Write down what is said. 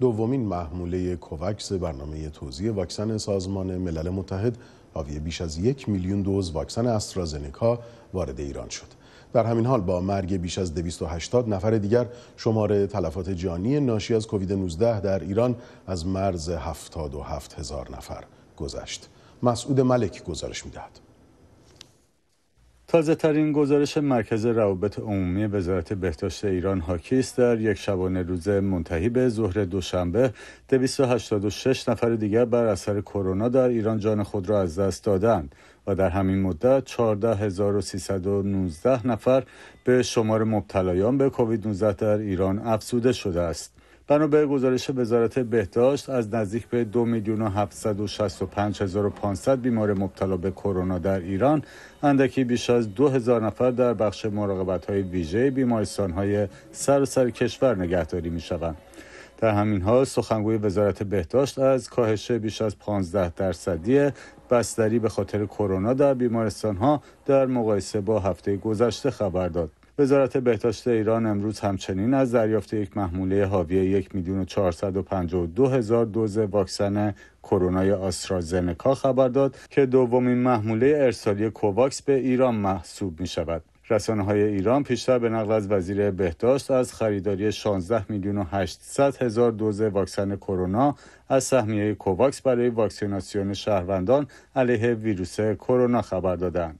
دومین محموله کوکس برنامه توزیع واکسن سازمان ملل متحد حاوی بیش از یک میلیون دوز واکسن استرازنکا وارد ایران شد در همین حال با مرگ بیش از 280 نفر دیگر شمار تلفات جانی ناشی از کووید 19 در ایران از مرز 77 هزار نفر گذشت مسعود ملک گزارش میدهد تازه ترین گزارش مرکز روابط عمومی وزارت بهداشت ایران هاکیست در یک شبانه روز منتهی به ظهر دوشنبه 286 نفر دیگر بر اثر کرونا در ایران جان خود را از دست دادند و در همین مدت 14319 نفر به شمار مبتلایان به کووید 19 در ایران افزوده شده است. بنا به گزارش وزارت بهداشت از نزدیک به دو میلیون و بیمار مبتلا به کرونا در ایران اندکی بیش از 2000 نفر در بخش مراقبت های ویژه بیمارستان های سر سر کشور نگهداری می شوند. در همین حال سخنگوی وزارت بهداشت از کاهش بیش از 15 درصدی بستری به خاطر کرونا در بیمارستان ها در مقایسه با هفته گذشته خبر داد. وزارت بهداشت ایران امروز همچنین از دریافت یک محموله حاوی یک میلیون و هزار دوز واکسن کورونای آسترازنکا خبر داد که دومین محموله ارسالی کوواکس به ایران محسوب می شود. رسانه های ایران پیشتر به نقل از وزیر بهداشت از خریداری 16 میلیون و 800 هزار دوز واکسن کرونا از سهمیه کوواکس برای واکسیناسیون شهروندان علیه ویروس کرونا خبر دادند.